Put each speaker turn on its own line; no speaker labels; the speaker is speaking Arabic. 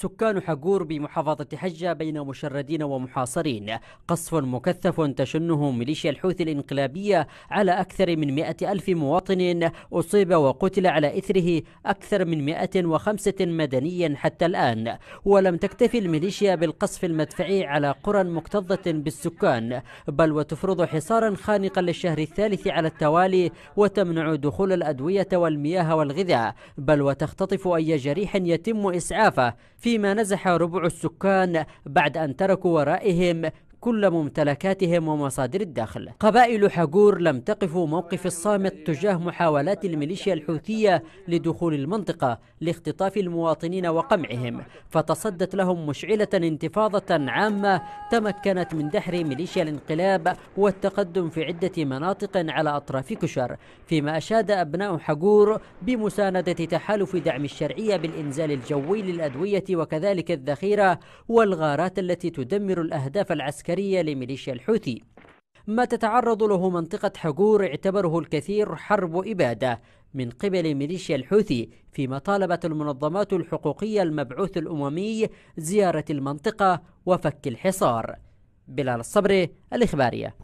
سكان حقور بمحافظة حجة بين مشردين ومحاصرين قصف مكثف تشنه ميليشيا الحوثي الإنقلابية على أكثر من مئة ألف مواطن أصيب وقتل على إثره أكثر من مئة وخمسة مدنيا حتى الآن ولم تكتفي الميليشيا بالقصف المدفعي على قرى مكتظة بالسكان بل وتفرض حصارا خانقا للشهر الثالث على التوالي وتمنع دخول الأدوية والمياه والغذاء بل وتختطف أي جريح يتم إسعافه في فيما نزح ربع السكان بعد أن تركوا ورائهم كل ممتلكاتهم ومصادر الدخل قبائل حجور لم تقف موقف الصامت تجاه محاولات الميليشيا الحوثية لدخول المنطقة لاختطاف المواطنين وقمعهم فتصدت لهم مشعلة انتفاضة عامة تمكنت من دحر ميليشيا الانقلاب والتقدم في عدة مناطق على أطراف كشر فيما أشاد أبناء حجور بمساندة تحالف دعم الشرعية بالإنزال الجوي للأدوية وكذلك الذخيرة والغارات التي تدمر الأهداف العسكرية العسكرية لميليشيا الحوثي ما تتعرض له منطقة حجور اعتبره الكثير حرب إبادة من قبل ميليشيا الحوثي فيما طالبت المنظمات الحقوقية المبعوث الأممي زيارة المنطقة وفك الحصار بلال الصبري الإخبارية